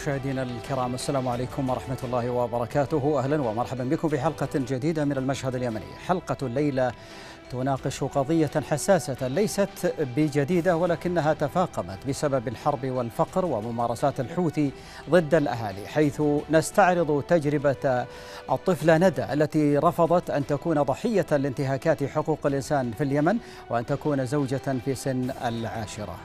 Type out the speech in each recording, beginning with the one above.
مشاهدينا الكرام السلام عليكم ورحمة الله وبركاته أهلا ومرحبا بكم في حلقة جديدة من المشهد اليمني حلقة الليلة تناقش قضية حساسة ليست بجديدة ولكنها تفاقمت بسبب الحرب والفقر وممارسات الحوثي ضد الأهالي حيث نستعرض تجربة الطفلة ندى التي رفضت أن تكون ضحية لانتهاكات حقوق الإنسان في اليمن وأن تكون زوجة في سن العاشرة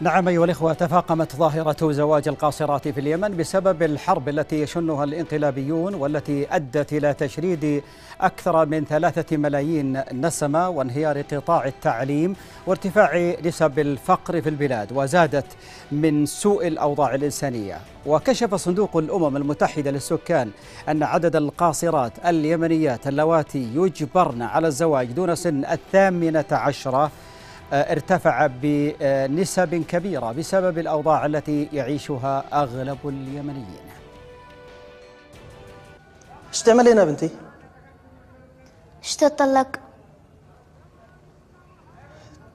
نعم أيها الإخوة تفاقمت ظاهرة زواج القاصرات في اليمن بسبب الحرب التي يشنها الانقلابيون والتي أدت إلى تشريد أكثر من ثلاثة ملايين نسمة وانهيار قطاع التعليم وارتفاع نسب الفقر في البلاد وزادت من سوء الأوضاع الإنسانية وكشف صندوق الأمم المتحدة للسكان أن عدد القاصرات اليمنيات اللواتي يجبرن على الزواج دون سن الثامنة عشرة آه، ارتفع بنسب كبيرة بسبب الأوضاع التي يعيشها أغلب اليمنيين ايش تعملين يا بنتي؟ اشتطلق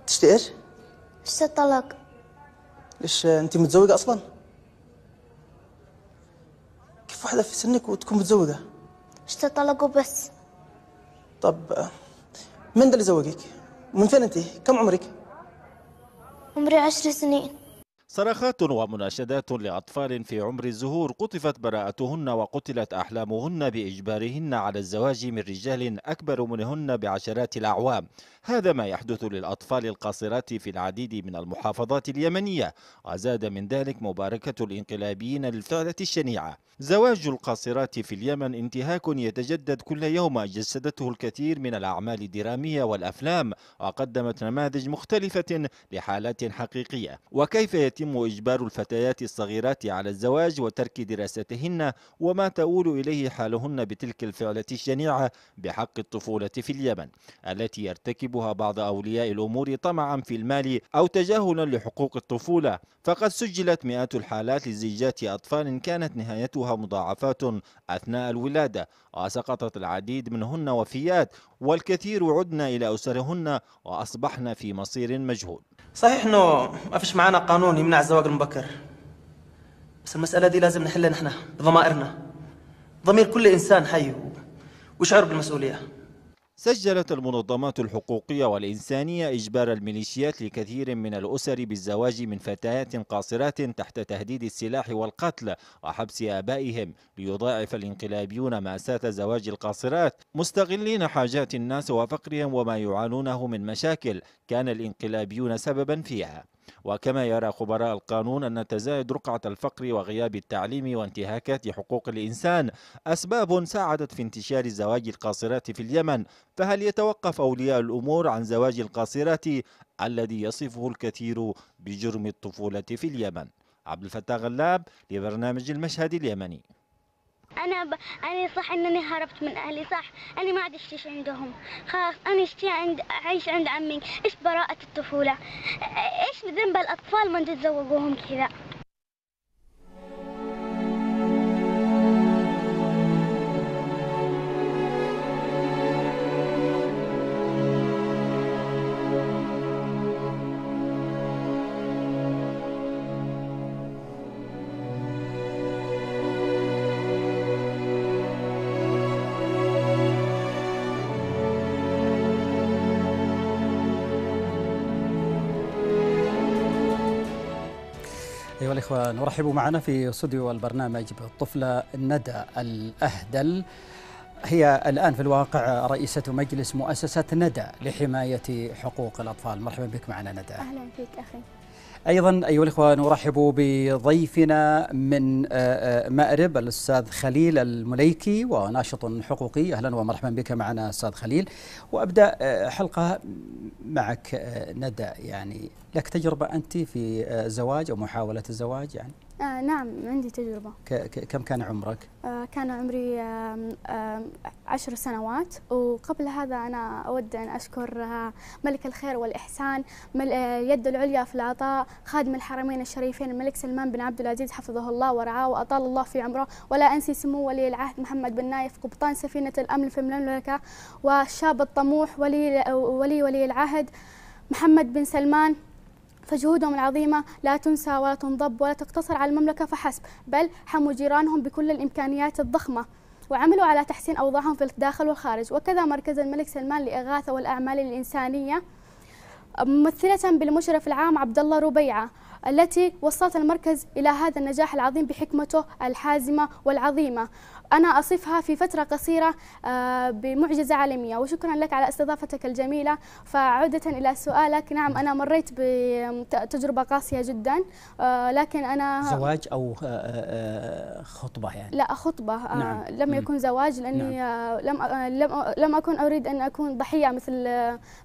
تشتي ايش؟ اشتطلق ليش انت متزوجة اصلا؟ كيف واحدة في سنك وتكون متزوجة؟ اشتطلقوا بس طب آه، من ده اللي زوجك؟ من فين أنت؟ كم عمرك؟ عمري عشر سنين صرخات ومناشدات لأطفال في عمر الزهور قطفت براءتهن وقتلت أحلامهن بإجبارهن على الزواج من رجال أكبر منهن بعشرات الأعوام هذا ما يحدث للأطفال القاصرات في العديد من المحافظات اليمنية وزاد من ذلك مباركة الإنقلابيين للفعلة الشنيعة زواج القاصرات في اليمن انتهاك يتجدد كل يوم جسدته الكثير من الأعمال الدرامية والأفلام وقدمت نماذج مختلفة لحالات حقيقية وكيف يتم يتم إجبار الفتيات الصغيرات على الزواج وترك دراستهن وما تؤول إليه حالهن بتلك الفعلة الشنيعة بحق الطفولة في اليمن التي يرتكبها بعض أولياء الأمور طمعا في المال أو تجاهلا لحقوق الطفولة فقد سجلت مئات الحالات لزيجات أطفال كانت نهايتها مضاعفات أثناء الولادة وسقطت العديد منهن وفيات والكثير عدنا إلى أسرهن وأصبحن في مصير مجهول صحيح انه ما فيش معانا قانون يمنع الزواج المبكر بس المسألة دي لازم نحلها نحن بضمائرنا ضمير كل إنسان حي ويشعر بالمسؤولية سجلت المنظمات الحقوقية والإنسانية إجبار الميليشيات لكثير من الأسر بالزواج من فتيات قاصرات تحت تهديد السلاح والقتل وحبس آبائهم ليضاعف الانقلابيون مأساة زواج القاصرات مستغلين حاجات الناس وفقرهم وما يعانونه من مشاكل كان الانقلابيون سببا فيها وكما يرى خبراء القانون أن تزايد رقعة الفقر وغياب التعليم وانتهاكات حقوق الإنسان أسباب ساعدت في انتشار زواج القاصرات في اليمن فهل يتوقف أولياء الأمور عن زواج القاصرات الذي يصفه الكثير بجرم الطفولة في اليمن عبد الفتاح غلاب لبرنامج المشهد اليمني انا ب... انا صح انني هربت من اهلي صح انا ما عاد اشتيش عندهم خلاص انا اشتي عند اعيش عند عمي ايش براءة الطفولة ايش ذنب الاطفال من تتزوجوهم كذا الإخوة نرحب معنا في استوديو البرنامج بالطفلة ندى الأهدل هي الآن في الواقع رئيسة مجلس مؤسسة ندى لحماية حقوق الأطفال مرحبا بك معنا ندى أهلا فيك أخي أيضا أيها الإخوة نرحب بضيفنا من آه، آه، مأرب الأستاذ خليل المليكي وناشط حقوقي أهلا ومرحبا بك معنا أستاذ خليل وأبدأ آه، حلقة معك ندى يعني لك تجربة أنت في زواج أو محاولة الزواج يعني آه نعم عندي تجربة كم كان عمرك؟ آه كان عمري آه آه عشر سنوات وقبل هذا أنا أود أن أشكر آه ملك الخير والإحسان اليد آه، العليا في العطاء خادم الحرمين الشريفين الملك سلمان بن عبد العزيز حفظه الله ورعاه وأطال الله في عمره ولا أنسي سمو ولي العهد محمد بن نايف قبطان سفينة الأمن في المملكة والشاب الطموح ولي آه، ولي, ولي العهد محمد بن سلمان فجهودهم العظيمة لا تنسى ولا تنضب ولا تقتصر على المملكة فحسب بل حموا جيرانهم بكل الإمكانيات الضخمة وعملوا على تحسين أوضاعهم في الداخل والخارج وكذا مركز الملك سلمان لإغاثة والأعمال الإنسانية ممثلة بالمشرف العام عبد الله ربيعة التي وصلت المركز إلى هذا النجاح العظيم بحكمته الحازمة والعظيمة أنا أصفها في فترة قصيرة آه، بمعجزة عالمية وشكرا لك على استضافتك الجميلة فعودة إلى سؤالك نعم أنا مريت بتجربة قاسية جدا آه، لكن أنا زواج أو آه، خطبة يعني لا خطبة نعم. لم يكن زواج لأني نعم. لم لم أكن أريد أن أكون ضحية مثل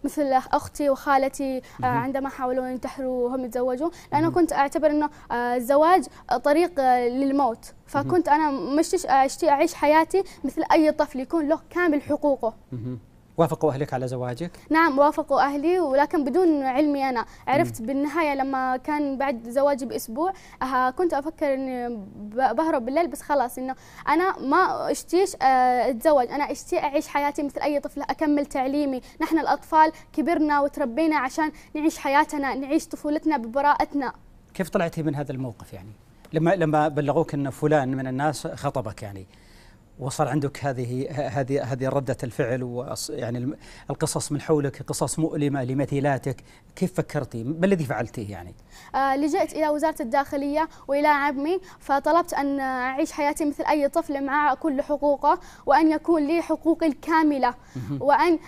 مثل أختي وخالتي عندما حاولوا أن ينتحروا وهم يتزوجوا لأنه كنت أعتبر أنه الزواج طريق للموت فكنت أنا مش اشتي أعيش حياتي مثل أي طفل يكون له كامل حقوقه وافقوا اهلك على زواجك؟ نعم وافقوا اهلي ولكن بدون علمي انا، عرفت مم. بالنهايه لما كان بعد زواجي باسبوع كنت افكر اني بهرب بالليل بس خلاص انه انا ما اشتيش آه، اتزوج، انا اشتي اعيش حياتي مثل اي طفله، اكمل تعليمي، نحن الاطفال كبرنا وتربينا عشان نعيش حياتنا، نعيش طفولتنا ببراءتنا. كيف طلعتي من هذا الموقف يعني؟ لما لما بلغوك ان فلان من الناس خطبك يعني؟ وصار عندك هذه هذه هذه ردة الفعل ويعني القصص من حولك قصص مؤلمة لمثيلاتك كيف فكرتي ما الذي فعلتيه يعني آه لجأت إلى وزارة الداخلية وإلى عمي فطلبت أن أعيش حياتي مثل أي طفل مع كل حقوقه وأن يكون لي حقوقي الكاملة وأن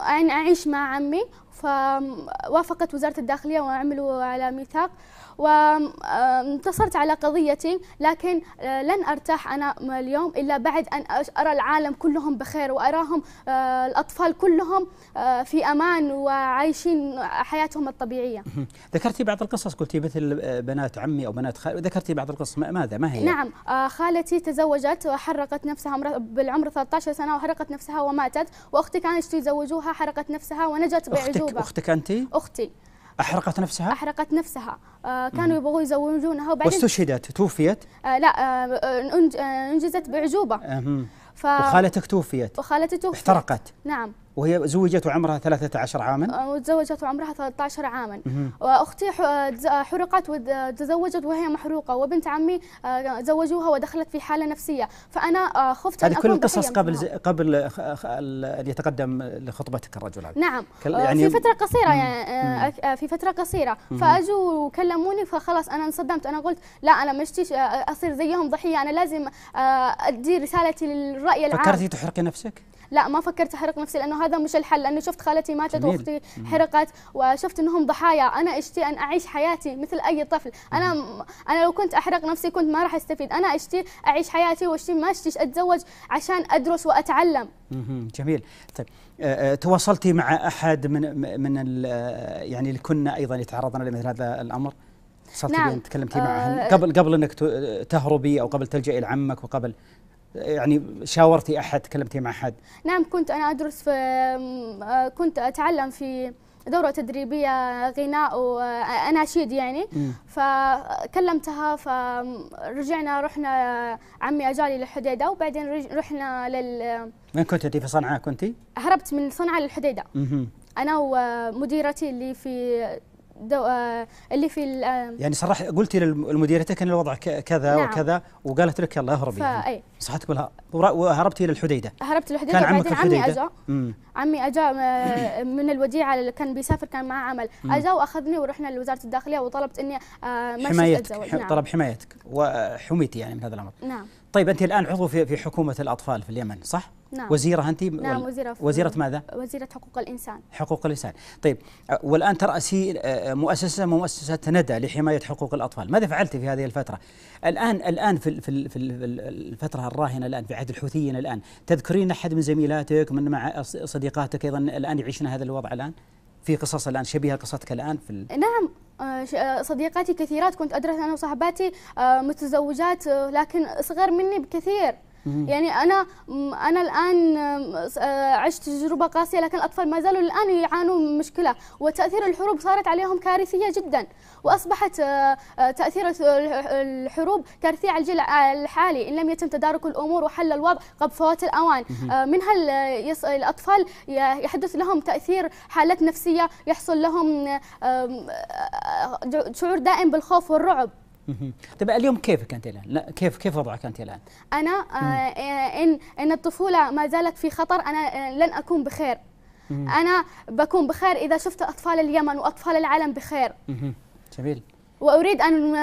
أن أعيش مع عمي فوافقت وزارة الداخلية وعملوا على ميثاق وانتصرت على قضيتي لكن آه، لن أرتاح أنا اليوم إلا بعد أن أرى العالم كلهم بخير وأراهم آه، الأطفال كلهم آه، في أمان وعايشين حياتهم الطبيعية ذكرتي بعض القصص قلتي مثل بنات عمي أو بنات خالي ذكرتي بعض القصص ماذا ما هي؟ نعم خالتي تزوجت وحرقت نفسها بالعمر 13 سنة وحرقت نفسها وماتت وأختي كانت تزوجوها حرقت نفسها ونجت بعجوز أختك أختك أنت؟ أختي أحرقت نفسها؟ أحرقت نفسها آه كانوا يبغوا يزوجونها وبعدين واستشهدت توفيت؟ آه لا آه, آه،, آه، أنجزت بعجوبة ف... وخالتك توفيت؟ وخالتي توفيت احترقت؟ نعم وهي زوجت وعمرها 13 عاما وتزوجت وعمرها 13 عاما واختي حرقت وتزوجت وهي محروقه وبنت عمي آه، زوجوها ودخلت في حاله نفسيه فانا آه، خفت هذه كل القصص قبل ز... قبل ان يتقدم لخطبتك الرجل هذا نعم آه، يعني في فتره قصيره يعني في فتره قصيره فاجوا وكلموني فخلاص انا انصدمت انا قلت لا انا ما اصير زيهم ضحيه انا لازم ادي رسالتي للراي العام فكرتي تحرقي نفسك لا ما فكرت احرق نفسي لانه هذا مش الحل لاني شفت خالتي ماتت واختي حرقت وشفت انهم ضحايا انا اشتي ان اعيش حياتي مثل اي طفل انا انا لو كنت احرق نفسي كنت ما راح استفيد انا اشتي اعيش حياتي واشتي ما اشتي اتزوج عشان ادرس واتعلم جميل طيب آه، آه، تواصلتي مع احد من من آه، يعني اللي كنا ايضا يتعرضنا لمثل هذا الامر صرتي نعم. تكلمتي معهم قبل قبل انك تهربي او قبل تلجئي لعمك وقبل يعني شاورتي احد تكلمتي مع احد نعم كنت انا ادرس في آه، كنت اتعلم في دورة تدريبية غناء وأناشيد يعني مم. فكلمتها فرجعنا رحنا عمي أجالي للحديدة وبعدين رحنا لل وين كنتي في صنعاء كنتي؟ هربت من صنعاء للحديدة أنا ومديرتي اللي في دو... آه، اللي في ال... آه، يعني صرح قلتي لمديرتك ان الوضع كذا نعم. وكذا وقالت لك يلا اهربي ف... يعني صحتك بالها وهربتي الى الحديده هربت الحديده كان عمك عمي اجا عمي آه، اجى من الوديعه اللي كان بيسافر كان معاه عمل اجى واخذني ورحنا لوزاره الداخليه وطلبت اني ما حمايتك نعم. طلب حمايتك وحميتي يعني من هذا الامر نعم طيب انت الان عضو في حكومه الاطفال في اليمن صح؟ نعم. وزيرة أنت نعم وزيرة وزيرة ماذا؟ وزيرة حقوق الإنسان حقوق الإنسان طيب والآن ترأسي مؤسسة مؤسسة ندى لحماية حقوق الأطفال ماذا فعلت في هذه الفترة؟ الآن الآن في في الفترة الراهنة الآن في عهد الحوثيين الآن تذكرين أحد من زميلاتك من مع صديقاتك أيضا الآن يعيشن هذا الوضع الآن؟ في قصص الآن شبيهة قصتك الآن في نعم صديقاتي كثيرات كنت أدرس أنا وصاحباتي متزوجات لكن صغار مني بكثير يعني انا انا الان آه، عشت تجربه قاسيه لكن الاطفال ما زالوا الان يعانون من مشكله وتاثير الحروب صارت عليهم كارثيه جدا واصبحت آه، آه، تاثير الحروب كارثيه على الجيل الحالي ان لم يتم تدارك الامور وحل الوضع قبل فوات الاوان منها الاطفال يحدث لهم تاثير حالات نفسيه يحصل لهم شعور دائم بالخوف والرعب طيب اليوم كيف كانت الان؟ كيف كيف وضعك انت الان؟ انا آه،, آه ان ان الطفوله ما زالت في خطر انا آه، لن اكون بخير. انا بكون بخير اذا شفت اطفال اليمن واطفال العالم بخير. جميل. واريد ان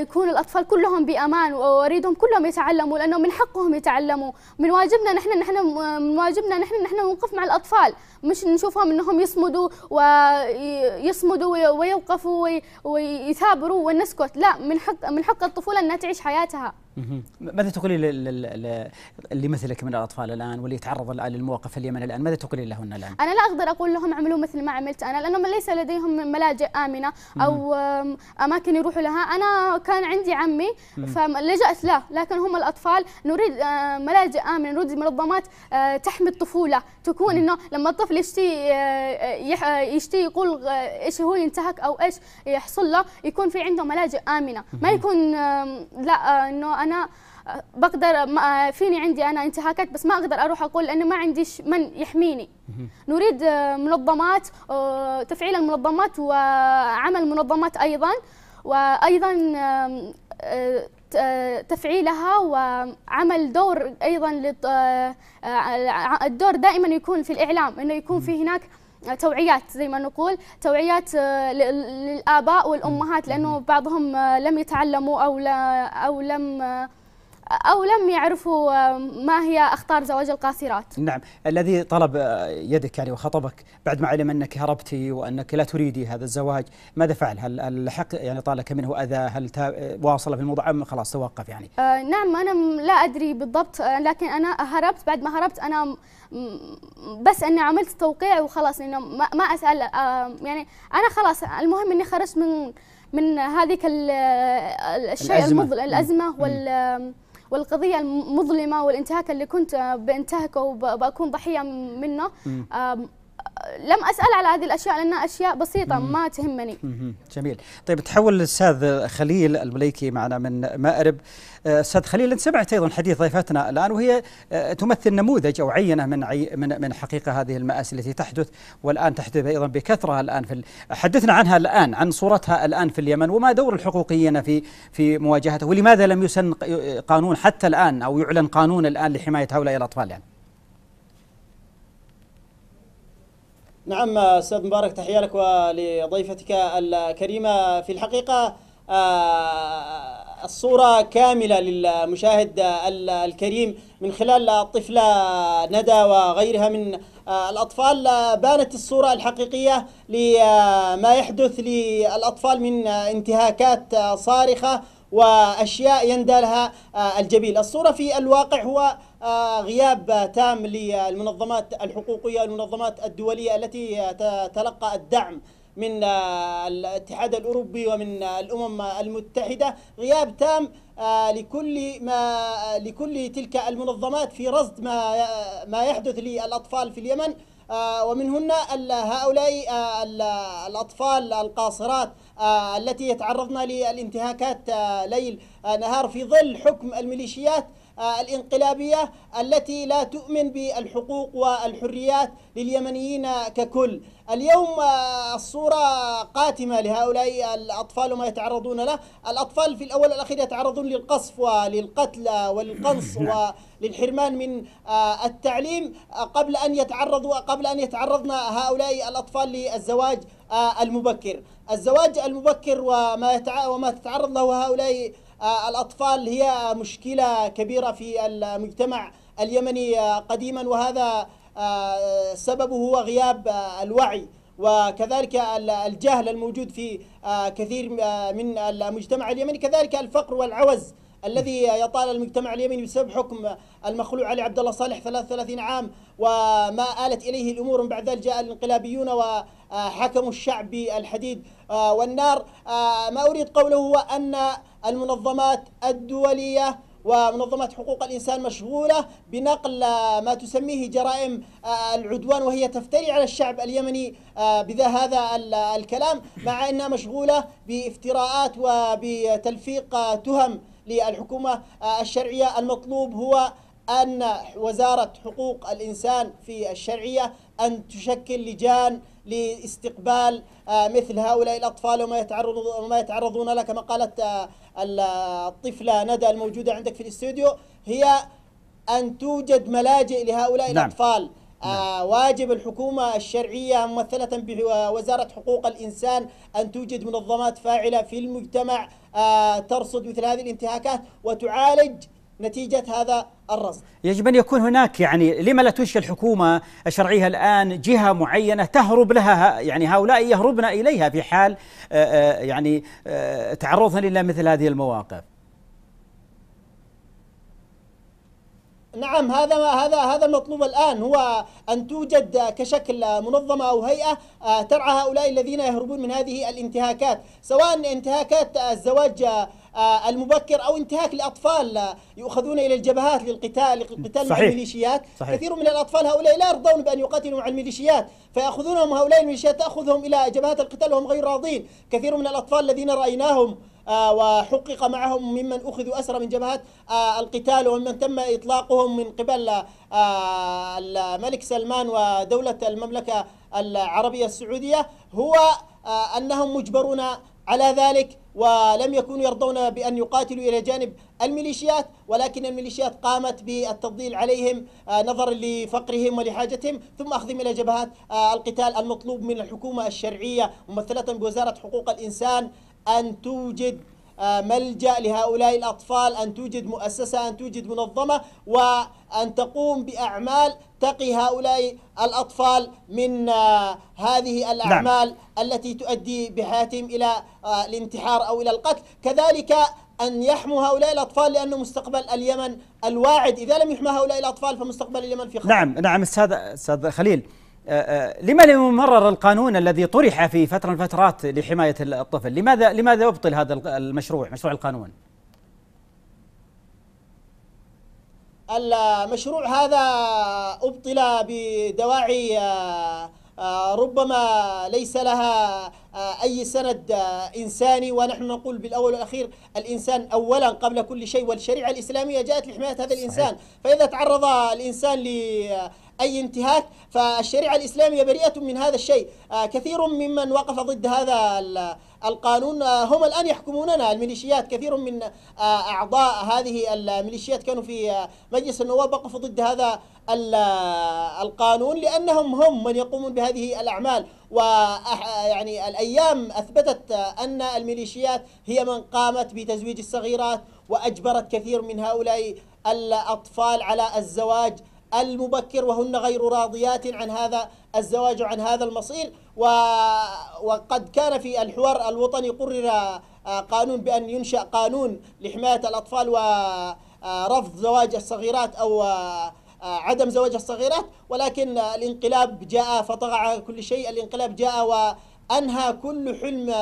يكون الاطفال كلهم بامان واريدهم كلهم يتعلموا لانه من حقهم يتعلموا من واجبنا نحن نحن من واجبنا نحن نحن نوقف مع الاطفال مش نشوفهم انهم يصمدوا ويصمدوا ويوقفوا ويثابروا ونسكت لا من حق من حق الطفوله انها تعيش حياتها ماذا تقولي اللي مثلك من الاطفال الان واللي يتعرض الان للمواقف اليمن الان ماذا تقولي لهن الان؟ انا لا اقدر اقول لهم اعملوا مثل ما عملت انا لانهم ليس لديهم ملاجئ امنه او اماكن يروحوا لها انا كان عندي عمي فلجأت له لكن هم الاطفال نريد آه، ملاجئ امنه نريد منظمات آه، تحمي الطفوله تكون انه لما الطفل يشتي آه، يشتي يقول ايش هو ينتهك او ايش يحصل له يكون في عنده ملاجئ امنه ما يكون لا انه انا بقدر فيني عندي انا انتهاكات بس ما اقدر اروح اقول لانه ما عندي من يحميني نريد منظمات تفعيل المنظمات وعمل منظمات ايضا وايضا تفعيلها وعمل دور ايضا الدور دائما يكون في الاعلام انه يكون في هناك توعيات زي ما نقول توعيات آه، للآباء والأمهات لأنه بعضهم آه، لم يتعلموا أو أو لم آه، أو لم يعرفوا آه، ما هي أخطار زواج القاصرات نعم الذي طلب آه، يدك يعني وخطبك بعد ما علم أنك هربتي وأنك لا تريدي هذا الزواج ماذا فعل هل الحق يعني طالك منه أذى هل واصل في الموضوع أم خلاص توقف يعني آه نعم أنا لا أدري بالضبط آه، لكن أنا هربت بعد ما هربت أنا بس أني عملت توقيع وخلاص إنه ما أسأل آه يعني أنا خلاص المهم إني خرجت من من هذه الشيء المظلم الازمه وال والقضيه المظلمه والانتهاك اللي كنت بنتهكه وبكون ضحيه منه لم اسال على هذه الاشياء لانها اشياء بسيطه ما تهمني. جميل، طيب تحول الاستاذ خليل المليكي معنا من مأرب. آه، استاذ خليل انت سمعت ايضا حديث ضيفتنا الان وهي آه، تمثل نموذج او عينه من عي من من حقيقه هذه المآسي التي تحدث والان تحدث ايضا بكثره الان في حدثنا عنها الان عن صورتها الان في اليمن وما دور الحقوقيين في في مواجهته ولماذا لم يسن قانون حتى الان او يعلن قانون الان لحمايه هؤلاء الاطفال يعني؟ نعم أستاذ مبارك تحية لك ولضيفتك الكريمة في الحقيقة آه، الصورة كاملة للمشاهد الكريم من خلال الطفلة ندى وغيرها من آه، الأطفال بانت الصورة الحقيقية لما يحدث للأطفال من انتهاكات صارخة وأشياء يندى لها الجبيل آه، الصورة في الواقع هو آه، غياب تام للمنظمات الحقوقية والمنظمات الدولية التي تتلقى الدعم من آه، الاتحاد الأوروبي ومن آه، الأمم المتحدة غياب تام لكل ما لكل تلك المنظمات في رصد ما ما يحدث للأطفال في اليمن ومنهن هؤلاء الأطفال القاصرات التي يتعرضن للانتهاكات ليل نهار في ظل حكم الميليشيات آه، الانقلابية التي لا تؤمن بالحقوق والحريات لليمنيين ككل اليوم آه، الصورة قاتمة لهؤلاء الأطفال وما يتعرضون له الأطفال في الأول والأخير يتعرضون للقصف وللقتل وللقنص نعم. وللحرمان من آه، التعليم قبل أن يتعرضوا قبل أن يتعرضن هؤلاء الأطفال للزواج المبكر الزواج المبكر وما, وما تتعرض له هؤلاء آه، الأطفال هي مشكلة كبيرة في المجتمع اليمني آه، قديما وهذا آه، سببه هو غياب الوعي وكذلك الجهل الموجود في كثير من المجتمع اليمني كذلك الفقر والعوز الذي يطال المجتمع اليمني بسبب حكم المخلوع علي عبد الله صالح 33 عام وما آلت إليه الأمور من بعد ذلك جاء الانقلابيون وحكموا الشعب بالحديد والنار ما أريد قوله هو أن المنظمات الدولية ومنظمات حقوق الإنسان مشغولة بنقل آه، ما تسميه جرائم آه، العدوان وهي تفتري على الشعب اليمني آه، بذا هذا الكلام مع أنها مشغولة بافتراءات وبتلفيق تهم للحكومة الشرعية المطلوب هو أن وزارة حقوق الإنسان في الشرعية أن تشكل لجان لاستقبال آه، مثل هؤلاء الأطفال وما يتعرض وما يتعرضون له كما قالت آه، الطفلة ندى الموجودة عندك في الاستوديو هي أن توجد ملاجئ لهؤلاء نعم. الأطفال آه، نعم. واجب الحكومة الشرعية ممثلة بوزارة حقوق الإنسان أن توجد منظمات فاعلة في المجتمع ترصد مثل هذه الانتهاكات وتعالج نتيجة هذا الرصد يجب أن يكون هناك يعني لما لا تنشئ الحكومة الشرعية الآن جهة معينة تهرب لها يعني هؤلاء يهربن إليها في حال يعني تعرضنا إلى مثل هذه المواقف نعم هذا ما هذا هذا مطلوب الان هو ان توجد كشكل منظمه او هيئه آه، ترعى هؤلاء الذين يهربون من هذه الانتهاكات سواء انتهاكات الزواج آه، المبكر او انتهاك لاطفال يؤخذون الى الجبهات للقتال للقتال مع الميليشيات صحيح. كثير من الاطفال هؤلاء لا يرضون بان يقاتلوا مع الميليشيات فياخذونهم هؤلاء الميليشيات تاخذهم الى جبهات القتال وهم غير راضين كثير من الاطفال الذين رايناهم آه، وحقق معهم ممن أخذوا أسرى من جبهات آه، القتال وممن تم إطلاقهم من قبل آه، الملك سلمان ودولة المملكة العربية السعودية هو أنهم مجبرون على ذلك ولم يكونوا يرضون بأن يقاتلوا إلى جانب الميليشيات ولكن الميليشيات قامت بالتضليل عليهم نظرا لفقرهم ولحاجتهم ثم أخذهم إلى جبهات القتال المطلوب من الحكومة الشرعية ممثلة بوزارة حقوق الإنسان أن توجد آه، ملجأ لهؤلاء الأطفال أن توجد مؤسسة أن توجد منظمة وأن تقوم بأعمال تقي هؤلاء الأطفال من آه، هذه نعم. الأعمال نعم. التي تؤدي بحياتهم إلى آه، الانتحار أو إلى القتل كذلك أن يحموا هؤلاء الأطفال لأنه مستقبل اليمن الواعد إذا لم يحمى هؤلاء الأطفال فمستقبل اليمن في خطر نعم نعم أستاذ أستاذ خليل آه، آه، لما لم يمرر القانون الذي طرح في فترة من الفترات لحماية الطفل لماذا لماذا يبطل هذا المشروع مشروع القانون المشروع هذا أبطل بدواعي آه، ربما ليس لها أي سند إنساني ونحن نقول بالأول والأخير الإنسان أولا قبل كل شيء والشريعة الإسلامية جاءت لحماية هذا الإنسان فإذا تعرض الإنسان أي انتهاك فالشريعة الإسلامية بريئة من هذا الشيء آه، كثير ممن وقف ضد هذا القانون آه، هم الآن يحكموننا الميليشيات كثير من آه، أعضاء هذه الميليشيات كانوا في مجلس النواب وقفوا ضد هذا القانون لأنهم هم من يقومون بهذه الأعمال ويعني الأيام أثبتت أن الميليشيات هي من قامت بتزويج الصغيرات وأجبرت كثير من هؤلاء الأطفال على الزواج المبكر وهن غير راضيات عن هذا الزواج عن هذا المصير و... وقد كان في الحوار الوطني قرر آه، قانون بأن ينشأ قانون لحماية الأطفال ورفض آه، زواج الصغيرات أو آه، عدم زواج الصغيرات ولكن الانقلاب جاء فطغى كل شيء الانقلاب جاء وأنهى كل حلم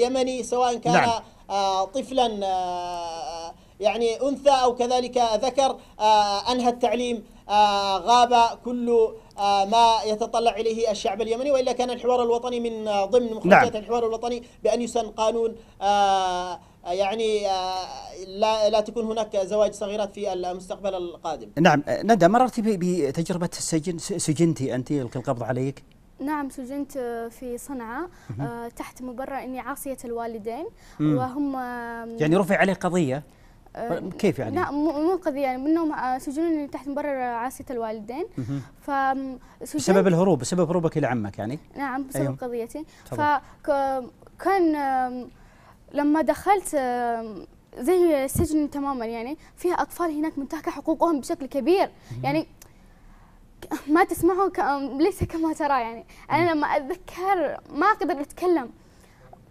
يمني سواء كان نعم. طفلا يعني أنثى أو كذلك ذكر أنهى التعليم آه، غاب كل آه، ما يتطلع اليه الشعب اليمني والا كان الحوار الوطني من ضمن مخرجات نعم. الحوار الوطني بان يسن قانون آه، يعني لا لا تكون هناك زواج صغيرات في المستقبل القادم. نعم، ندى مررت بتجربه السجن سجنتي انت يلقي القبض عليك؟ نعم سجنت في صنعاء تحت مبرر اني عاصيه الوالدين وهم يعني رفع عليه قضيه؟ آه، كيف يعني؟ لا مو قضية يعني منهم آه، سجون تحت مبرر عاصية الوالدين ف بسبب الهروب بسبب هروبك إلى عمك يعني؟ نعم بسبب أيوه. قضيتي فكان لما دخلت زي السجن تماما يعني فيها أطفال هناك منتهكة حقوقهم بشكل كبير يعني ما تسمعه ليس كما ترى يعني أنا لما أتذكر ما أقدر أتكلم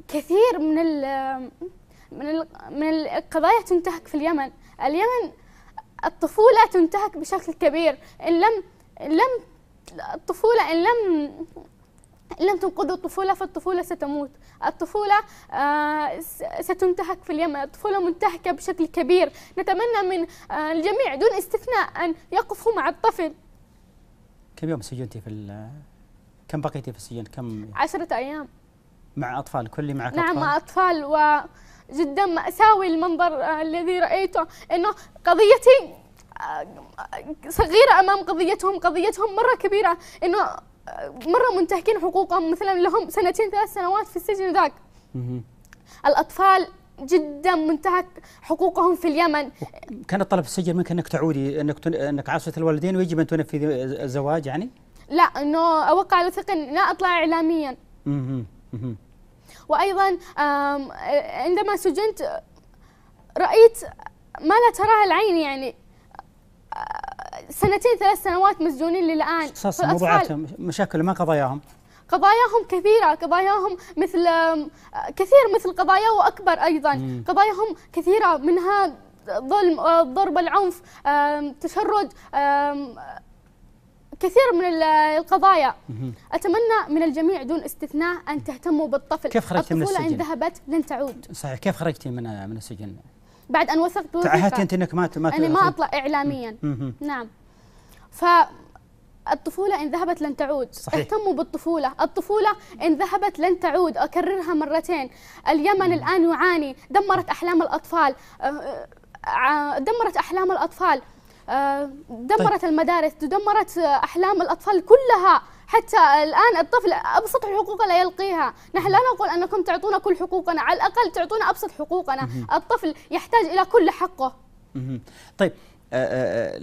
كثير من من من القضايا تنتهك في اليمن اليمن الطفولة تنتهك بشكل كبير إن لم إن لم الطفولة إن لم إن لم تنقذوا الطفولة فالطفولة ستموت الطفولة آه ستنتهك في اليمن الطفولة منتهكة بشكل كبير نتمنى من آه الجميع دون استثناء أن يقفوا مع الطفل كم يوم سجنتي في كم بقيتي في السجن كم عشرة أيام مع أطفال كل معك نعم أطفال؟ مع أطفال و جدا مأساوي المنظر آه، الذي رأيته أنه قضيتي آه، صغيرة أمام قضيتهم قضيتهم مرة كبيرة أنه آه، مرة منتهكين حقوقهم مثلا لهم سنتين ثلاث سنوات في السجن ذاك الأطفال جدا منتهك حقوقهم في اليمن كان الطلب السجن منك انك تعودي انك تن... انك عاصيه الوالدين ويجب ان تنفذي الزواج يعني؟ لا انه اوقع على ثقه لا اطلع اعلاميا. وأيضا عندما سجنت رأيت ما لا تراه العين يعني سنتين ثلاث سنوات مسجونين للآن موضوعاتهم مشاكل ما قضاياهم قضاياهم كثيرة قضاياهم مثل كثير مثل قضايا وأكبر أيضا مم. قضاياهم كثيرة منها ظلم آه، ضرب العنف تشرد كثير من القضايا اتمنى من الجميع دون استثناء ان تهتموا بالطفل كيف خرجتي من السجن؟ ان ذهبت لن تعود صحيح كيف خرجتي من من السجن؟ بعد ان وثقت تعهدتي انت انك ما ما اني ما اطلع اعلاميا نعم ف الطفولة إن ذهبت لن تعود صحيح. اهتموا بالطفولة الطفولة إن ذهبت لن تعود أكررها مرتين اليمن الآن يعاني دمرت أحلام الأطفال أه، أه، دمرت أحلام الأطفال آه، طيب. دمرت طيب. المدارس دمرت أحلام الأطفال كلها حتى الآن الطفل أبسط حقوقه لا يلقيها نحن لا نقول أنكم تعطونا كل حقوقنا على الأقل تعطونا أبسط حقوقنا الطفل يحتاج إلى كل حقه طيب آه،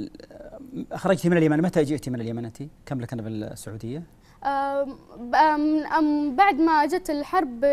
آه، خرجتي من اليمن متى جئتي من اليمن أنت؟ كم لك أنا بالسعودية؟ أم بعد ما جت الحرب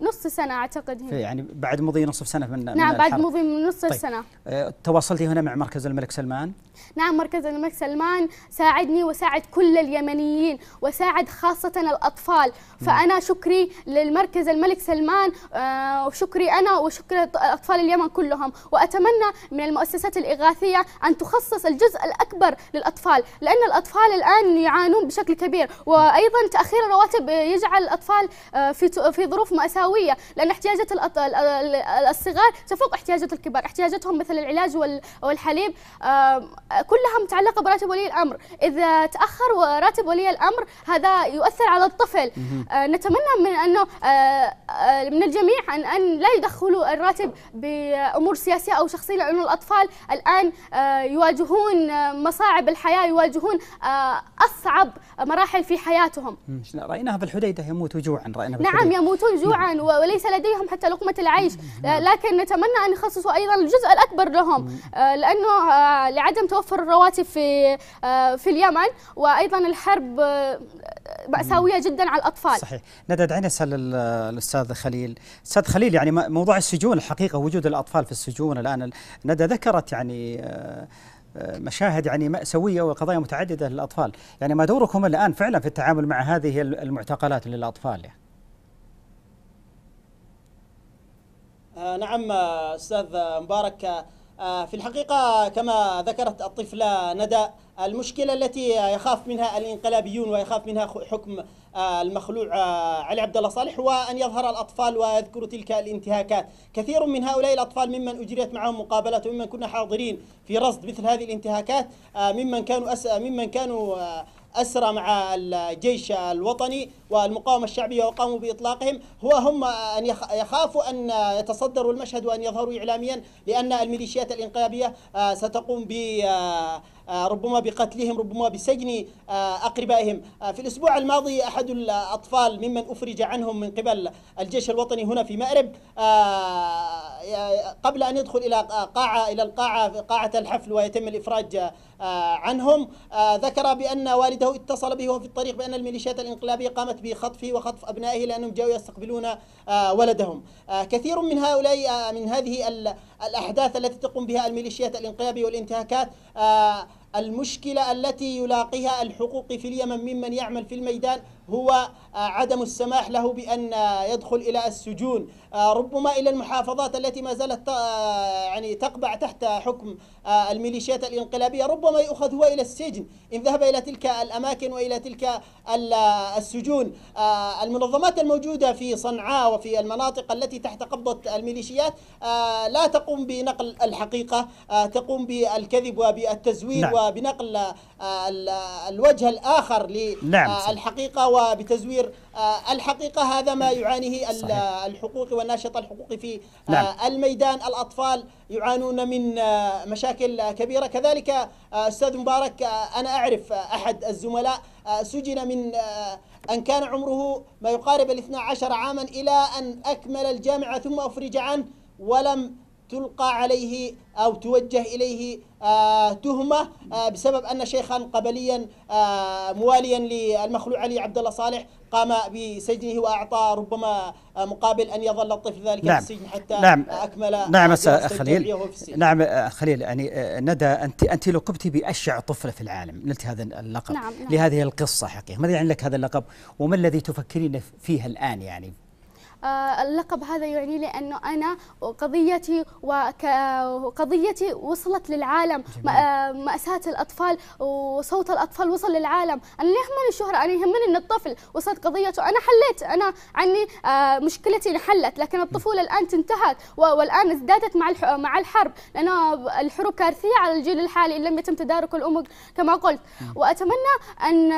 نص سنة أعتقد هنا. يعني بعد مضي نصف سنة من نعم من بعد مضي من نصف طيب. سنة أه تواصلتي هنا مع مركز الملك سلمان نعم مركز الملك سلمان ساعدني وساعد كل اليمنيين وساعد خاصة الأطفال فأنا شكري للمركز الملك سلمان أه وشكري أنا وشكر أطفال اليمن كلهم وأتمنى من المؤسسات الإغاثية أن تخصص الجزء الأكبر للأطفال لأن الأطفال الآن يعانون بشكل كبير وأيضا تأخير الرواتب يجعل الأطفال آه، في في ظروف مأساوية متساويه لان احتياجات الصغار تفوق احتياجات الكبار احتياجاتهم مثل العلاج والحليب كلها متعلقه براتب ولي الامر اذا تاخر راتب ولي الامر هذا يؤثر على الطفل آه، نتمنى من انه آه، آه، من الجميع ان ان لا يدخلوا الراتب بامور سياسيه او شخصيه لانه الاطفال الان يواجهون مصاعب الحياه يواجهون اصعب مراحل في حياتهم رايناها في الحديده يموتوا جوعا راينا نعم يموتون جوعا وليس لديهم حتى لقمة العيش آه، لكن نتمنى أن يخصصوا أيضا الجزء الأكبر لهم آه، لأنه آه، لعدم توفر الرواتب في في اليمن وأيضا الحرب مأساوية جدا على الأطفال صحيح ندى دعيني أسأل الأستاذ خليل أستاذ خليل يعني موضوع السجون الحقيقة وجود الأطفال في السجون الآن ندى ذكرت يعني مشاهد يعني مأساوية وقضايا متعددة للأطفال يعني ما دوركم الآن فعلا في التعامل مع هذه المعتقلات للأطفال يعني. آه، نعم آه، استاذ مبارك آه، في الحقيقة كما ذكرت الطفلة ندى المشكلة التي يخاف منها الانقلابيون ويخاف منها حكم المخلوع علي عبد الله صالح هو أن يظهر الأطفال ويذكروا تلك الانتهاكات كثير من هؤلاء الأطفال ممن أجريت معهم مقابلات وممن كنا حاضرين في رصد مثل هذه الانتهاكات ممن كانوا أس... ممن كانوا أسرى مع الجيش الوطني والمقاومة الشعبية وقاموا بإطلاقهم هو هم أن يخافوا أن يتصدروا المشهد وأن يظهروا إعلاميا لأن الميليشيات الإنقلابية آه، ستقوم ب آه، آه، ربما بقتلهم ربما بسجن آه، أقربائهم آه، في الأسبوع الماضي أحد الأطفال ممن أفرج عنهم من قبل الجيش الوطني هنا في مأرب قبل أن يدخل إلى قاعة إلى القاعة قاعة الحفل ويتم الإفراج عنهم ذكر بأن والده اتصل به وهو في الطريق بأن الميليشيات الانقلابية قامت بخطفه وخطف أبنائه لأنهم جاءوا يستقبلون ولدهم كثير من هؤلاء من هذه الأحداث التي تقوم بها الميليشيات الإنقلابية والانتهاكات آه، المشكلة التي يلاقيها الحقوق في اليمن ممن يعمل في الميدان هو آه، عدم السماح له بأن آه، يدخل إلى السجون آه، ربما إلى المحافظات التي ما زالت يعني تقبع تحت حكم الميليشيات الإنقلابية ربما يؤخذ هو إلى السجن إن ذهب إلى تلك الأماكن وإلى تلك السجون المنظمات الموجودة في صنعاء وفي المناطق التي تحت قبضة الميليشيات لا تقوم بنقل الحقيقة تقوم بالكذب وبالتزوير نعم. وبنقل آه، الوجه الآخر للحقيقة نعم. آه، وبتزوير آه، الحقيقة هذا ما يعانيه صحيح. الحقوق والناشط الحقوقي في نعم. الميدان الأطفال يعانون من مشاكل كبيرة كذلك أستاذ مبارك أنا أعرف أحد الزملاء سجن من أن كان عمره ما يقارب ال 12 عاما إلى أن أكمل الجامعة ثم أفرج عنه ولم تلقى عليه أو توجه إليه آه، تهمة آه، بسبب أن شيخا قبليا آه، مواليا للمخلوع علي عبد الله صالح قام بسجنه وأعطى ربما مقابل أن يظل الطفل ذلك نعم في السجن حتى نعم أكمل نعم خليل نعم خليل يعني ندى أنت أنت لقبتي بأشع طفلة في العالم نلت هذا اللقب نعم،, نعم لهذه القصة حقيقة ماذا يعني لك هذا اللقب وما الذي تفكرين فيه الآن يعني آه، اللقب هذا يعني لي أنه أنا قضيتي وقضيتي وصلت للعالم آه، مأساة الأطفال وصوت الأطفال وصل للعالم أنا يهمني الشهرة أنا يهمني أن الطفل وصلت قضيته أنا حليت أنا عني آه، مشكلتي انحلت لكن الطفولة الآن انتهت والآن ازدادت مع مع الحرب لأن الحروب كارثية على الجيل الحالي إن لم يتم تدارك الأمور كما قلت وأتمنى أن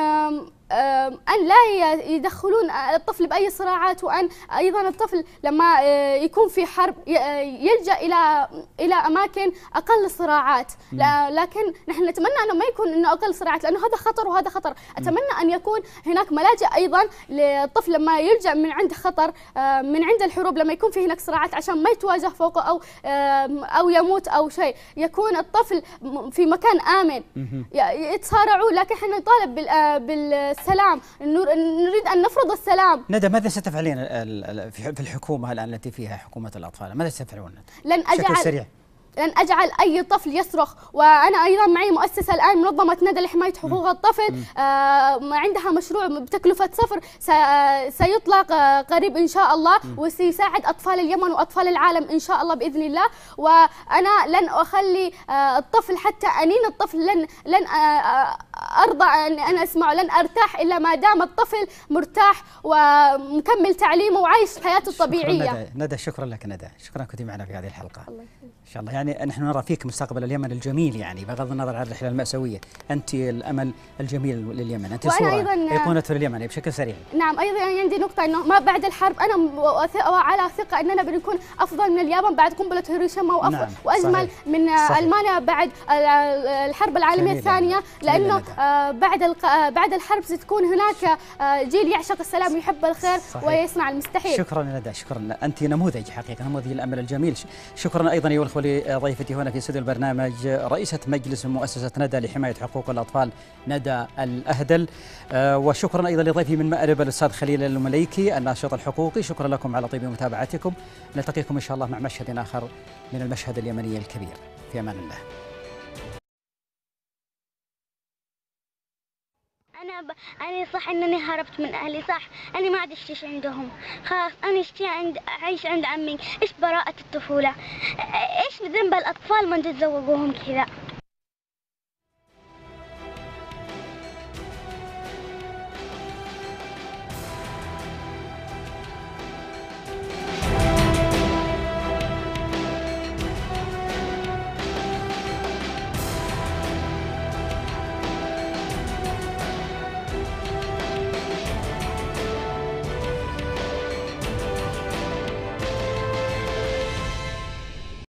أن لا يدخلون الطفل بأي صراعات وأن أيضا الطفل لما أه، يكون في حرب أه، يلجأ إلى إلى أماكن أقل صراعات لكن نحن نتمنى أنه ما يكون أنه أقل صراعات لأنه هذا خطر وهذا خطر أتمنى أن يكون هناك ملاجئ أيضا للطفل لما يلجأ من عند خطر أه، من عند الحروب لما يكون في هناك صراعات عشان ما يتواجه فوقه أو أو يموت أو شيء يكون الطفل في مكان آمن يتصارعوا لكن احنا نطالب بال السلام نريد أن نفرض السلام ندى ماذا ستفعلين في الحكومة الآن التي فيها حكومة الأطفال ماذا ستفعلون لن أجعل سريع لن أجعل أي طفل يصرخ وأنا أيضا معي مؤسسة الآن منظمة ندى لحماية حقوق الطفل آه عندها مشروع بتكلفة صفر سيطلق آه، قريب إن شاء الله وسيساعد أطفال اليمن وأطفال العالم إن شاء الله بإذن الله وأنا لن أخلي آه، الطفل حتى أنين الطفل لن لن آه، ارضى اني انا اسمعه لن ارتاح الا ما دام الطفل مرتاح ومكمل تعليمه وعايش حياته الطبيعيه ندى, شكرا لك ندى شكرا كنت معنا في هذه الحلقه الله ان شاء الله يعني نحن نرى فيك مستقبل اليمن الجميل يعني بغض النظر عن الرحله الماساويه انت الامل الجميل لليمن انت صوره ايقونه لليمن بشكل سريع نعم ايضا عندي نقطه انه ما بعد الحرب انا على ثقه اننا بنكون افضل من اليابان بعد قنبله هيروشيما وأفضل نعم واجمل صحيح. من صحيح. المانيا بعد الحرب العالميه يعني. الثانيه لانه بعد آه، آه، بعد الحرب ستكون هناك آه، جيل يعشق السلام ويحب الخير صحيح. ويصنع المستحيل شكرا لدى شكرا انت نموذج حقيقه نموذج الامل الجميل شكرا ايضا ايها الاخوه لضيفتي هنا في استوديو البرنامج رئيسه مجلس مؤسسه ندى لحمايه حقوق الاطفال ندى الاهدل وشكرا ايضا لضيفي من مأرب الاستاذ خليل المليكي الناشط الحقوقي شكرا لكم على طيب متابعتكم نلتقيكم ان شاء الله مع مشهد اخر من المشهد اليمني الكبير في امان الله انا ب... انا صح انني هربت من اهلي صح انا ما عاد اشتيش عندهم خلاص انا اشتي عند اعيش عند عمي ايش براءة الطفولة ايش ذنب الاطفال ما تتزوجوهم كذا